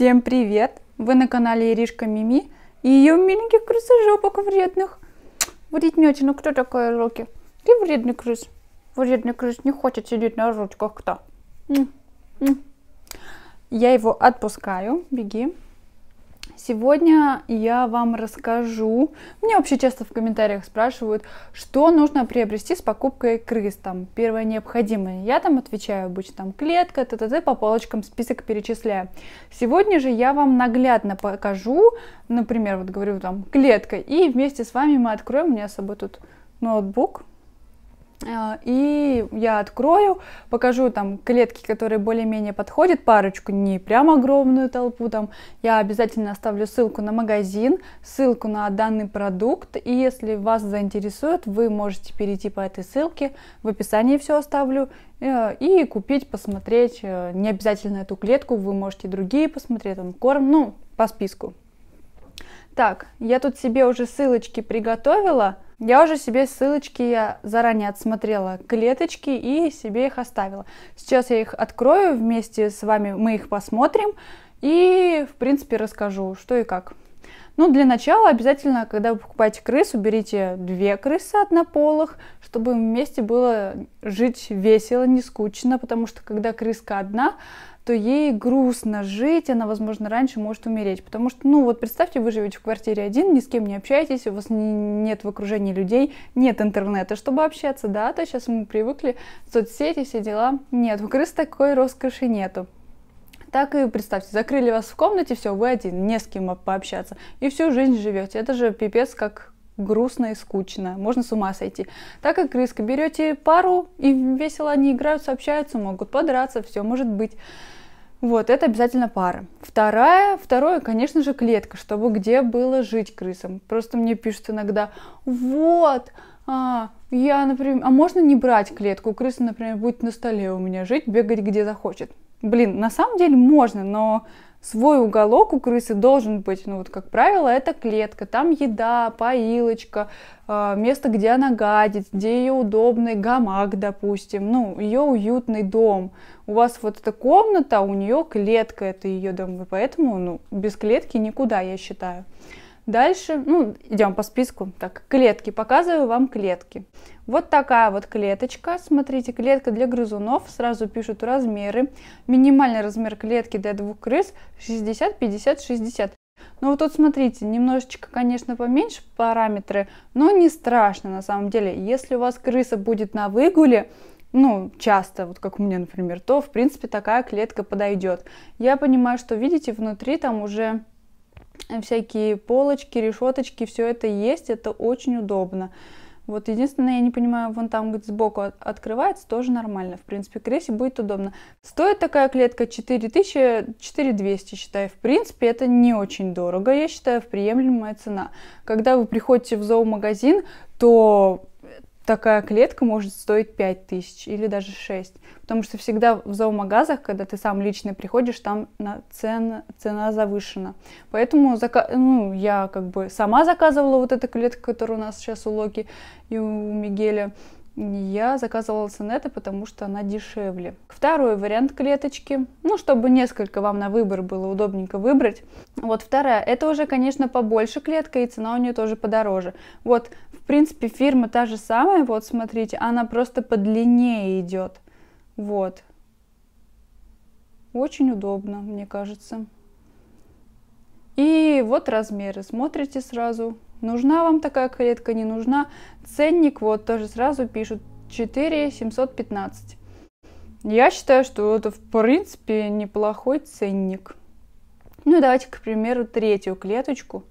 Всем привет! Вы на канале Иришка Мими и ее миленьких крысожопок вредных. Вреднете, ну кто такой Рокки? Ты вредный крыс. Вредный крыс не хочет сидеть на ручках кто. М -м -м. Я его отпускаю. Беги. Сегодня я вам расскажу, мне вообще часто в комментариях спрашивают, что нужно приобрести с покупкой крыс, там, первое необходимое. Я там отвечаю обычно, там, клетка, т.т. по полочкам список перечисляю. Сегодня же я вам наглядно покажу, например, вот говорю там, клетка, и вместе с вами мы откроем, у меня с собой тут ноутбук, а, и я открою, покажу там клетки, которые более-менее подходят, парочку, не прям огромную толпу там. Я обязательно оставлю ссылку на магазин, ссылку на данный продукт. И если вас заинтересует, вы можете перейти по этой ссылке. В описании все оставлю. Э, и купить, посмотреть. Э, не обязательно эту клетку, вы можете другие посмотреть, там корм, ну, по списку. Так, я тут себе уже ссылочки приготовила. Я уже себе ссылочки я заранее отсмотрела, клеточки, и себе их оставила. Сейчас я их открою вместе с вами, мы их посмотрим и, в принципе, расскажу, что и как. Ну, для начала обязательно, когда вы покупаете крысу, берите две крысы однополых, чтобы вместе было жить весело, не скучно, потому что когда крыска одна, что ей грустно жить, она, возможно, раньше может умереть. Потому что, ну вот представьте, вы живете в квартире один, ни с кем не общаетесь, у вас нет в окружении людей, нет интернета, чтобы общаться, да, то сейчас мы привыкли, соцсети, все дела. Нет, в крыс такой роскоши нету. Так и представьте, закрыли вас в комнате, все, вы один, не с кем пообщаться, и всю жизнь живете. Это же пипец, как грустно и скучно, можно с ума сойти. Так как крыска, берете пару, и весело они играют, сообщаются, могут подраться, все может быть. Вот, это обязательно пара. Вторая, второе, конечно же, клетка, чтобы где было жить крысам. Просто мне пишут иногда, вот, а, я, например, а можно не брать клетку? Крыса, например, будет на столе у меня жить, бегать где захочет. Блин, на самом деле можно, но свой уголок у крысы должен быть. Ну вот, как правило, это клетка, там еда, поилочка, а, место, где она гадит, где ее удобный гамак, допустим, ну, ее уютный дом. У вас вот эта комната, у нее клетка, это ее дом, и поэтому, ну, без клетки никуда, я считаю. Дальше, ну, идем по списку. Так, клетки. Показываю вам клетки. Вот такая вот клеточка. Смотрите, клетка для грызунов. Сразу пишут размеры. Минимальный размер клетки для двух крыс 60, 50, 60. Ну вот тут смотрите, немножечко, конечно, поменьше параметры, но не страшно на самом деле. Если у вас крыса будет на выгуле, ну, часто, вот как у меня, например, то, в принципе, такая клетка подойдет. Я понимаю, что, видите, внутри там уже всякие полочки, решеточки, все это есть, это очень удобно. Вот единственное, я не понимаю, вон там где сбоку открывается, тоже нормально. В принципе, кресе будет удобно. Стоит такая клетка 4000, 4200, считаю. В принципе, это не очень дорого, я считаю, приемлемая цена. Когда вы приходите в зоомагазин, то такая клетка может стоить 5 тысяч или даже 6. Потому что всегда в зоомагазах, когда ты сам лично приходишь, там на цена, цена завышена. Поэтому зака- ну, я как бы сама заказывала вот эту клетку, которая у нас сейчас у Локи и у Мигеля. Я заказывала с сонета, потому что она дешевле. Второй вариант клеточки, ну, чтобы несколько вам на выбор было удобненько выбрать. Вот вторая, это уже, конечно, побольше клетка, и цена у нее тоже подороже. Вот принципе, фирма та же самая, вот смотрите, она просто подлиннее идет. Вот. Очень удобно, мне кажется. И вот размеры. Смотрите сразу, нужна вам такая клетка, не нужна. Ценник вот тоже сразу пишут 4 715. Я считаю, что это в принципе неплохой ценник. Ну давайте, к примеру, третью клеточку.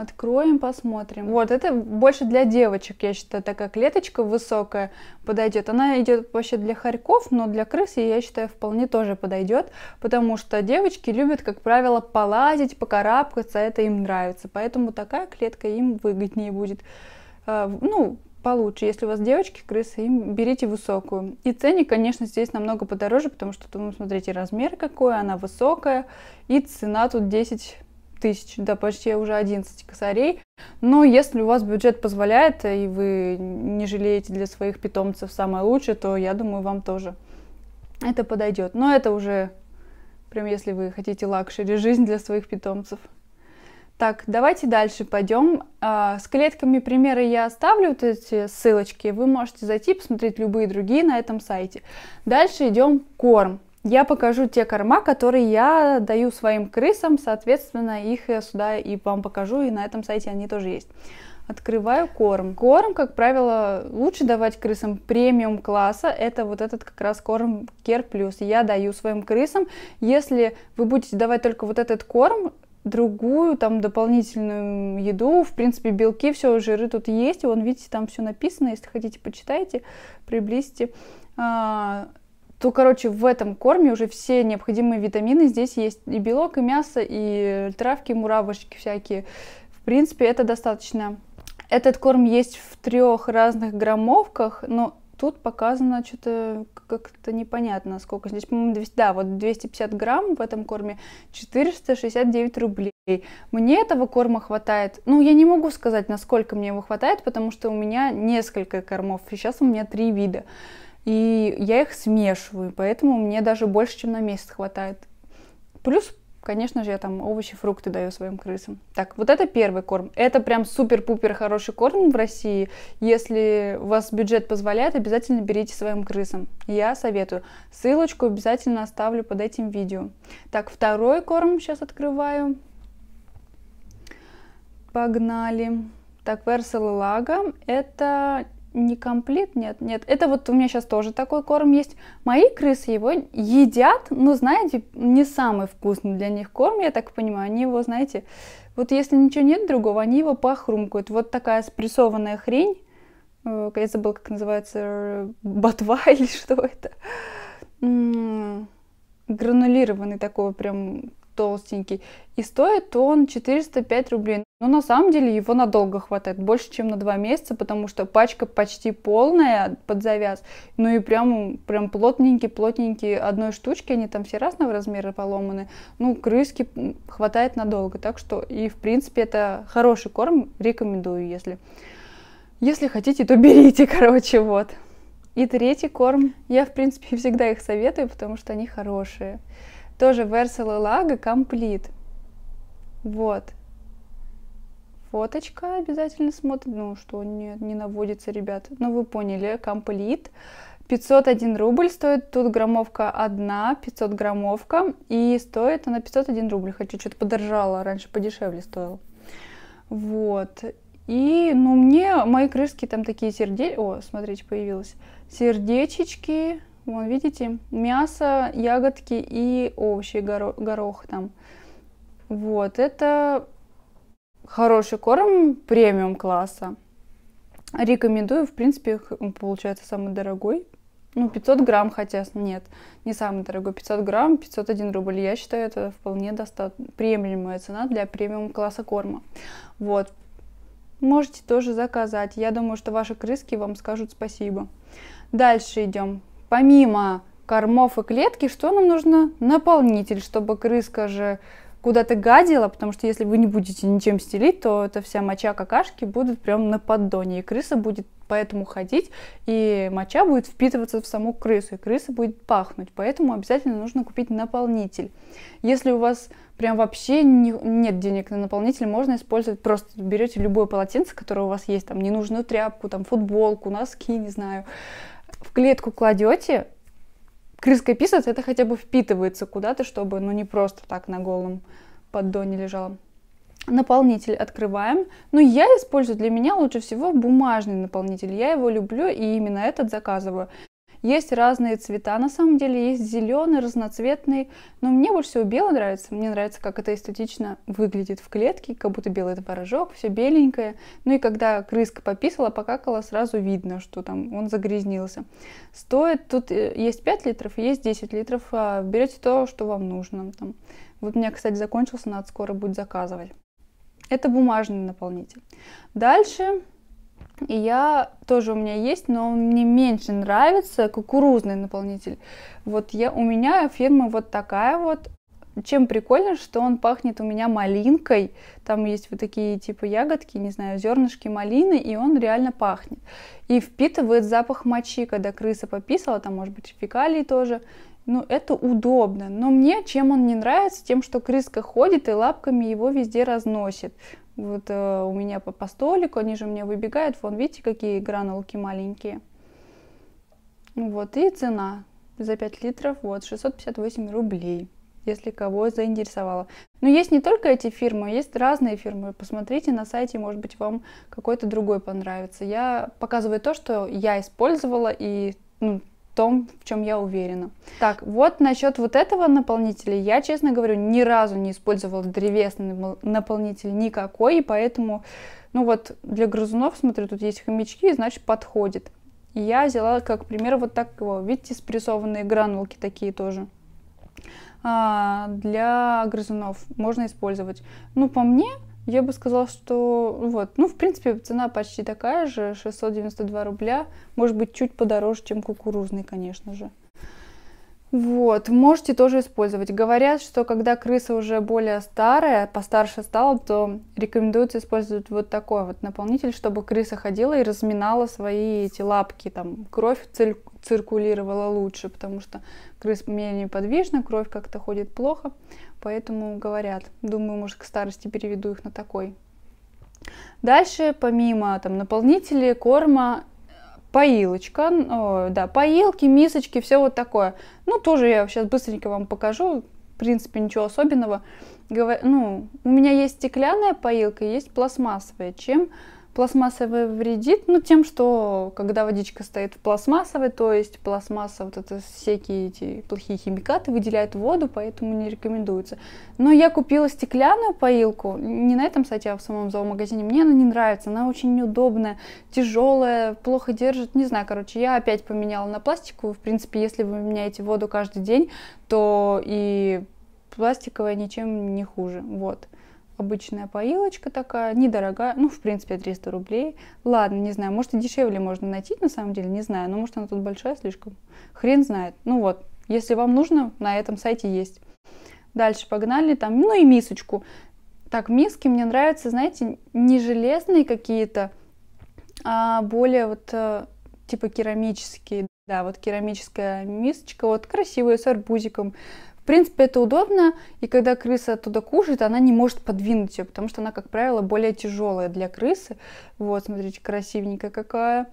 Откроем, посмотрим. Вот, это больше для девочек, я считаю, так как клеточка высокая подойдет. Она идет вообще для хорьков, но для крыс, я считаю, вполне тоже подойдет, потому что девочки любят, как правило, полазить, покарабкаться, это им нравится. Поэтому такая клетка им выгоднее будет. А, ну, получше. Если у вас девочки, крысы, им берите высокую. И ценник, конечно, здесь намного подороже, потому что, ну, смотрите, размер какой, она высокая, и цена тут 10 тысяч, да, почти уже 11 косарей. Но если у вас бюджет позволяет, и вы не жалеете для своих питомцев самое лучшее, то я думаю, вам тоже это подойдет. Но это уже прям если вы хотите лакшери жизнь для своих питомцев. Так, давайте дальше пойдем. А, с клетками примеры я оставлю вот эти ссылочки. Вы можете зайти посмотреть любые другие на этом сайте. Дальше идем корм я покажу те корма, которые я даю своим крысам, соответственно, их я сюда и вам покажу, и на этом сайте они тоже есть. Открываю корм. Корм, как правило, лучше давать крысам премиум класса. Это вот этот как раз корм Care Plus. Я даю своим крысам. Если вы будете давать только вот этот корм, другую там дополнительную еду. В принципе, белки, все, жиры тут есть. Вон, видите, там все написано. Если хотите, почитайте, приблизьте. А, то, короче, в этом корме уже все необходимые витамины. Здесь есть и белок, и мясо, и травки, муравушки всякие. В принципе, это достаточно. Этот корм есть в трех разных граммовках, но тут показано что-то как-то непонятно, сколько. Здесь, по-моему, 200, да, вот 250 грамм в этом корме 469 рублей. Мне этого корма хватает, ну, я не могу сказать, насколько мне его хватает, потому что у меня несколько кормов, сейчас у меня три вида. И я их смешиваю, поэтому мне даже больше, чем на месяц хватает. Плюс, конечно же, я там овощи, фрукты даю своим крысам. Так, вот это первый корм. Это прям супер-пупер хороший корм в России. Если у вас бюджет позволяет, обязательно берите своим крысам. Я советую. Ссылочку обязательно оставлю под этим видео. Так, второй корм сейчас открываю. Погнали. Так, Версалалага. Это не комплит, нет, нет. Это вот у меня сейчас тоже такой корм есть. Мои крысы его едят, но, знаете, не самый вкусный для них корм, я так понимаю. Они его, знаете, вот если ничего нет другого, они его похрумкают. Вот такая спрессованная хрень. Э, я забыл как называется, э, ботва или что это. Гранулированный такой прям толстенький. И стоит он 405 рублей. Но на самом деле его надолго хватает, больше, чем на два месяца, потому что пачка почти полная под завяз. Ну и прям, прям плотненький плотненький одной штучки, они там все разного размера поломаны. Ну, крыски хватает надолго, так что и в принципе это хороший корм, рекомендую, если... Если хотите, то берите, короче, вот. И третий корм. Я, в принципе, всегда их советую, потому что они хорошие. Тоже Versal лага, комплит. Вот. Фоточка обязательно смотрит. Ну, что нет, не наводится, ребят. Ну, вы поняли, Complete. 501 рубль стоит, тут граммовка одна, 500 граммовка, и стоит она 501 рубль, хотя что-то подорожало, раньше подешевле стоил. Вот, и, ну, мне мои крышки там такие сердечки, о, смотрите, появилось, сердечечки, Вон, видите, мясо, ягодки и овощи, горо горох там. Вот, это хороший корм премиум класса. Рекомендую, в принципе, получается самый дорогой. Ну, 500 грамм, хотя нет, не самый дорогой. 500 грамм, 501 рубль. Я считаю, это вполне достаточно приемлемая цена для премиум класса корма. Вот. Можете тоже заказать. Я думаю, что ваши крыски вам скажут спасибо. Дальше идем помимо кормов и клетки, что нам нужно? Наполнитель, чтобы крыска же куда-то гадила, потому что если вы не будете ничем стелить, то эта вся моча какашки будет прям на поддоне, и крыса будет поэтому ходить, и моча будет впитываться в саму крысу, и крыса будет пахнуть, поэтому обязательно нужно купить наполнитель. Если у вас прям вообще не, нет денег на наполнитель, можно использовать, просто берете любое полотенце, которое у вас есть, там ненужную тряпку, там футболку, носки, не знаю, в клетку кладете, крыска писает, это хотя бы впитывается куда-то, чтобы ну, не просто так на голом поддоне лежало. Наполнитель открываем. Но ну, я использую для меня лучше всего бумажный наполнитель. Я его люблю и именно этот заказываю. Есть разные цвета, на самом деле есть зеленый, разноцветный, но мне больше всего белый нравится. Мне нравится, как это эстетично выглядит в клетке, как будто белый творожок, все беленькое. Ну и когда крыска пописала, покакала, сразу видно, что там он загрязнился. Стоит, тут э, есть 5 литров, есть 10 литров, а берете то, что вам нужно. Там. Вот у меня, кстати, закончился, надо скоро будет заказывать. Это бумажный наполнитель. Дальше и я тоже у меня есть, но он мне меньше нравится кукурузный наполнитель. Вот я у меня фирма вот такая вот. Чем прикольно, что он пахнет у меня малинкой. Там есть вот такие типа ягодки, не знаю, зернышки малины, и он реально пахнет. И впитывает запах мочи, когда крыса пописала, там может быть фекалии тоже. Ну, это удобно. Но мне чем он не нравится, тем, что крыска ходит и лапками его везде разносит. Вот э, у меня по, по столику, они же меня выбегают, вон, видите, какие гранулки маленькие. Вот, и цена за 5 литров, вот, 658 рублей, если кого заинтересовало. Но есть не только эти фирмы, есть разные фирмы. Посмотрите на сайте, может быть, вам какой-то другой понравится. Я показываю то, что я использовала и ну, том, в чем я уверена. Так, вот насчет вот этого наполнителя, я, честно говорю, ни разу не использовала древесный наполнитель никакой, и поэтому, ну вот, для грызунов, смотрю, тут есть хомячки, значит, подходит. я взяла, как пример, вот так его, видите, спрессованные гранулки такие тоже а, для грызунов можно использовать. Ну, по мне, я бы сказала, что ну вот, ну, в принципе, цена почти такая же, 692 рубля, может быть, чуть подороже, чем кукурузный, конечно же. Вот, можете тоже использовать. Говорят, что когда крыса уже более старая, постарше стала, то рекомендуется использовать вот такой вот наполнитель, чтобы крыса ходила и разминала свои эти лапки, там кровь цирк циркулировала лучше, потому что крыс менее неподвижна, кровь как-то ходит плохо, поэтому говорят. Думаю, может, к старости переведу их на такой. Дальше, помимо там наполнителей, корма, поилочка, о, да, поилки, мисочки, все вот такое. Ну, тоже я сейчас быстренько вам покажу. В принципе, ничего особенного. Говор... Ну, у меня есть стеклянная поилка, есть пластмассовая. Чем пластмассовый вредит, ну, тем, что когда водичка стоит в пластмассовой, то есть пластмасса, вот это всякие эти плохие химикаты выделяют воду, поэтому не рекомендуется. Но я купила стеклянную поилку, не на этом сайте, а в самом зоомагазине, мне она не нравится, она очень неудобная, тяжелая, плохо держит, не знаю, короче, я опять поменяла на пластиковую, в принципе, если вы меняете воду каждый день, то и пластиковая ничем не хуже, вот обычная поилочка такая, недорогая, ну, в принципе, 300 рублей. Ладно, не знаю, может, и дешевле можно найти, на самом деле, не знаю, но, может, она тут большая слишком, хрен знает. Ну вот, если вам нужно, на этом сайте есть. Дальше погнали, там, ну и мисочку. Так, миски мне нравятся, знаете, не железные какие-то, а более вот э, типа керамические. Да, вот керамическая мисочка, вот красивая, с арбузиком принципе, это удобно, и когда крыса оттуда кушает, она не может подвинуть ее, потому что она, как правило, более тяжелая для крысы. Вот, смотрите, красивенькая какая.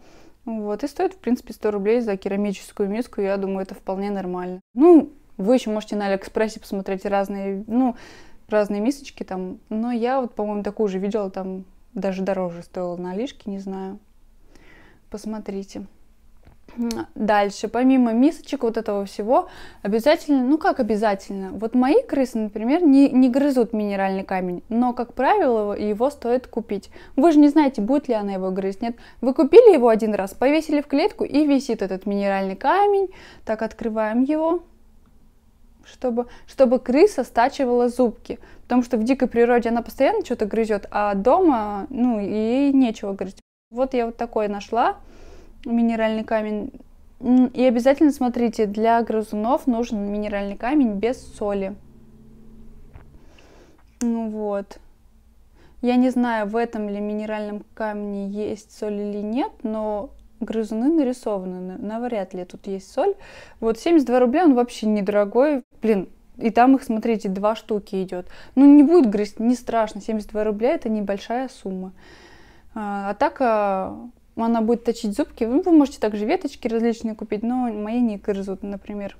Вот, и стоит, в принципе, 100 рублей за керамическую миску, я думаю, это вполне нормально. Ну, вы еще можете на Алиэкспрессе посмотреть разные, ну, разные мисочки там, но я вот, по-моему, такую же видела, там даже дороже стоила на лишке, не знаю. Посмотрите. Дальше, помимо мисочек, вот этого всего, обязательно, ну как обязательно, вот мои крысы, например, не, не грызут минеральный камень, но, как правило, его стоит купить. Вы же не знаете, будет ли она его грызть, нет. Вы купили его один раз, повесили в клетку и висит этот минеральный камень. Так, открываем его, чтобы, чтобы крыса стачивала зубки. Потому что в дикой природе она постоянно что-то грызет, а дома, ну, ей нечего грызть. Вот я вот такое нашла минеральный камень. И обязательно смотрите, для грызунов нужен минеральный камень без соли. Ну вот. Я не знаю, в этом ли минеральном камне есть соль или нет, но грызуны нарисованы. Навряд ли тут есть соль. Вот 72 рубля, он вообще недорогой. Блин, и там их, смотрите, два штуки идет. Ну, не будет грызть, не страшно. 72 рубля это небольшая сумма. А, а так а, она будет точить зубки. Ну, вы можете также веточки различные купить, но мои не грызут, например.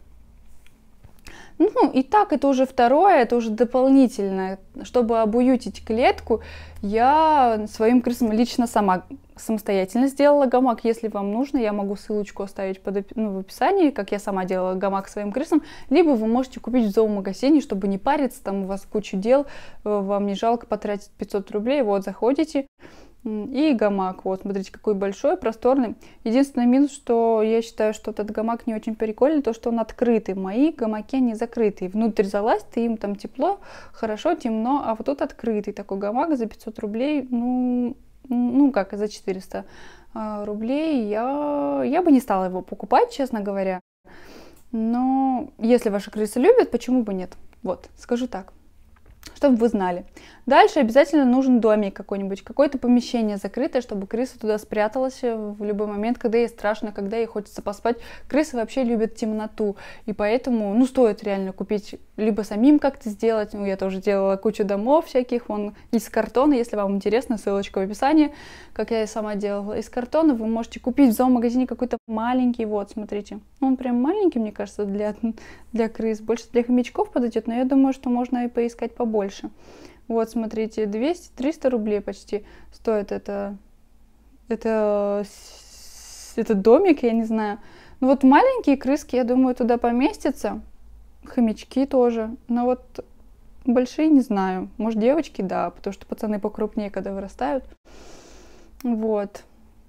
Ну и так, это уже второе, это уже дополнительное. Чтобы обуютить клетку, я своим крысам лично сама самостоятельно сделала гамак. Если вам нужно, я могу ссылочку оставить под, ну, в описании, как я сама делала гамак своим крысам. Либо вы можете купить в зоомагазине, чтобы не париться, там у вас куча дел, э, вам не жалко потратить 500 рублей, вот заходите. И гамак, вот, смотрите, какой большой, просторный. Единственный минус, что я считаю, что этот гамак не очень прикольный, то, что он открытый. Мои гамаки, они закрытые. Внутрь залазь, ты им там тепло, хорошо, темно, а вот тут открытый такой гамак за 500 рублей, ну, ну как, за 400 а, рублей, я, я бы не стала его покупать, честно говоря. Но если ваши крысы любят, почему бы нет? Вот, скажу так чтобы вы знали. Дальше обязательно нужен домик какой-нибудь, какое-то помещение закрытое, чтобы крыса туда спряталась э, в любой момент, когда ей страшно, когда ей хочется поспать. Крысы вообще любят темноту, и поэтому, ну, стоит реально купить, либо самим как-то сделать, ну, я тоже делала кучу домов всяких, вон, из картона, если вам интересно, ссылочка в описании, как я и сама делала, из картона вы можете купить в зоомагазине какой-то маленький, вот, смотрите, ну, он прям маленький, мне кажется, для, для крыс, больше для хомячков подойдет, но я думаю, что можно и поискать побольше побольше. Вот, смотрите, 200-300 рублей почти стоит это, это, это домик, я не знаю. Ну вот маленькие крыски, я думаю, туда поместятся. Хомячки тоже. Но вот большие не знаю. Может, девочки, да, потому что пацаны покрупнее, когда вырастают. Вот.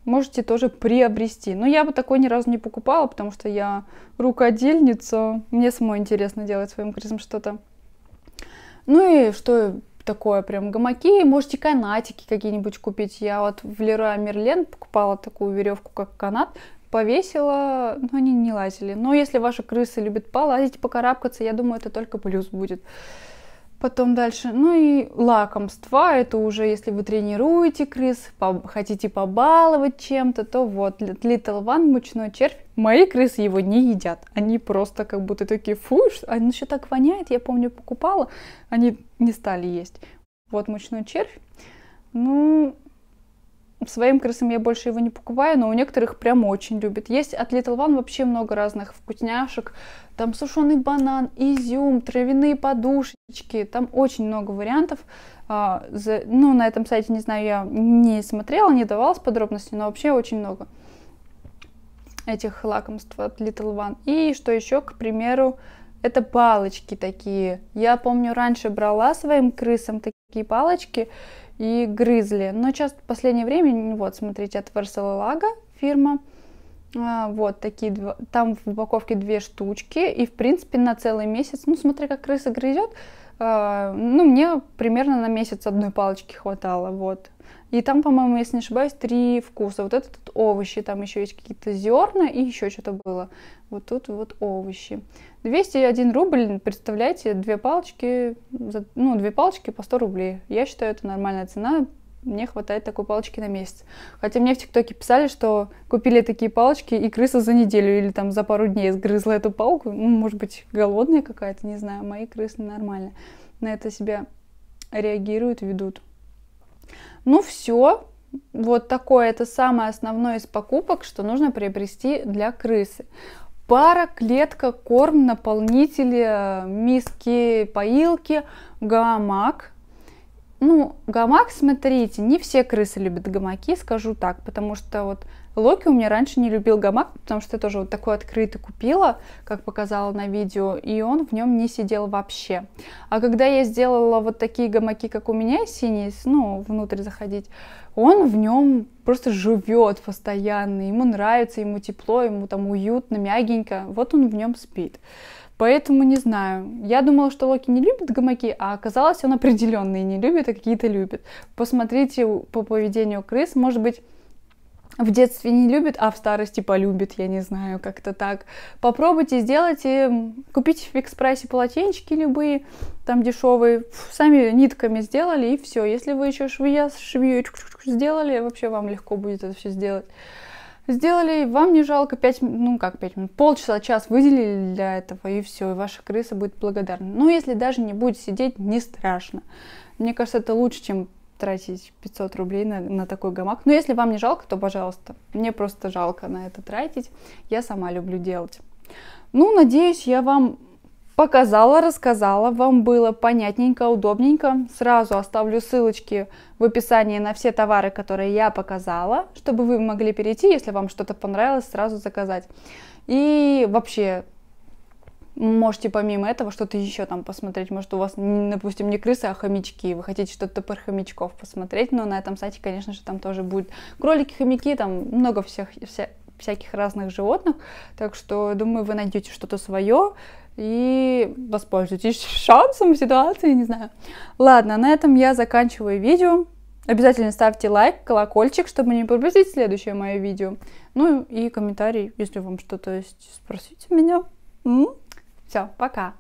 Можете тоже приобрести. Но я бы такой ни разу не покупала, потому что я рукодельница. Мне самой интересно делать своим крысам что-то. Ну и что такое, прям гамаки, можете канатики какие-нибудь купить. Я вот в Леруа Мерлен покупала такую веревку, как канат, повесила, но они не лазили. Но если ваши крысы любят полазить, покарабкаться, я думаю, это только плюс будет. Потом дальше, ну и лакомства, это уже если вы тренируете крыс, по, хотите побаловать чем-то, то вот Little One, мучной червь, мои крысы его не едят. Они просто как будто такие, фу, он еще так воняет, я помню покупала, они не стали есть. Вот мучной червь. Ну, Своим крысам я больше его не покупаю, но у некоторых прям очень любят. Есть от Little One вообще много разных вкусняшек. Там сушеный банан, изюм, травяные подушечки. Там очень много вариантов. А, ну, на этом сайте, не знаю, я не смотрела, не давалась подробности, но вообще очень много этих лакомств от Little One. И что еще, к примеру, это палочки такие. Я помню, раньше брала своим крысам такие палочки, и грызли. Но сейчас в последнее время, вот, смотрите, от Варсалалага фирма, а, вот такие два, там в упаковке две штучки, и в принципе на целый месяц, ну смотря как крыса грызет, а, ну мне примерно на месяц одной палочки хватало, вот. И там, по-моему, если не ошибаюсь, три вкуса. Вот этот тут овощи, там еще есть какие-то зерна и еще что-то было. Вот тут вот овощи. 201 рубль, представляете, две палочки, ну, две палочки по 100 рублей. Я считаю, это нормальная цена, мне хватает такой палочки на месяц. Хотя мне в ТикТоке писали, что купили такие палочки, и крыса за неделю или там за пару дней сгрызла эту палку. Ну, может быть, голодная какая-то, не знаю. Мои крысы нормально на это себя реагируют, ведут. Ну все, вот такое это самое основное из покупок, что нужно приобрести для крысы. Пара, клетка, корм, наполнители, э, миски, поилки, гамак. Ну, гамак, смотрите, не все крысы любят гамаки, скажу так, потому что вот Локи у меня раньше не любил гамак, потому что я тоже вот такой открытый купила, как показала на видео, и он в нем не сидел вообще. А когда я сделала вот такие гамаки, как у меня, синие, ну, внутрь заходить, он в нем просто живет постоянно, ему нравится, ему тепло, ему там уютно, мягенько, вот он в нем спит. Поэтому не знаю. Я думала, что Локи не любит гамаки, а оказалось, он определенные не любит, а какие-то любит. Посмотрите по поведению крыс, может быть, в детстве не любит, а в старости полюбит, я не знаю, как-то так. Попробуйте, сделайте, купите в экспрессе полотенчики любые, там дешевые, сами нитками сделали и все. Если вы еще швея швею сделали, вообще вам легко будет это все сделать. Сделали, вам не жалко 5, ну как 5 минут, полчаса, час выделили для этого, и все, и ваша крыса будет благодарна. Но ну, если даже не будет сидеть, не страшно. Мне кажется, это лучше, чем тратить 500 рублей на, на такой гамак. Но если вам не жалко, то пожалуйста. Мне просто жалко на это тратить. Я сама люблю делать. Ну, надеюсь, я вам показала, рассказала, вам было понятненько, удобненько. Сразу оставлю ссылочки в описании на все товары, которые я показала, чтобы вы могли перейти, если вам что-то понравилось, сразу заказать. И вообще, можете помимо этого что-то еще там посмотреть. Может, у вас, допустим, не крысы, а хомячки. Вы хотите что-то про хомячков посмотреть, но на этом сайте, конечно же, там тоже будет кролики, хомяки, там много всех, вся, всяких разных животных. Так что, думаю, вы найдете что-то свое и воспользуйтесь шансом ситуации, не знаю. Ладно, на этом я заканчиваю видео. Обязательно ставьте лайк, колокольчик, чтобы не пропустить следующее мое видео. Ну и комментарий, если вам что-то есть, спросите меня. Mm-hmm. Все, пока!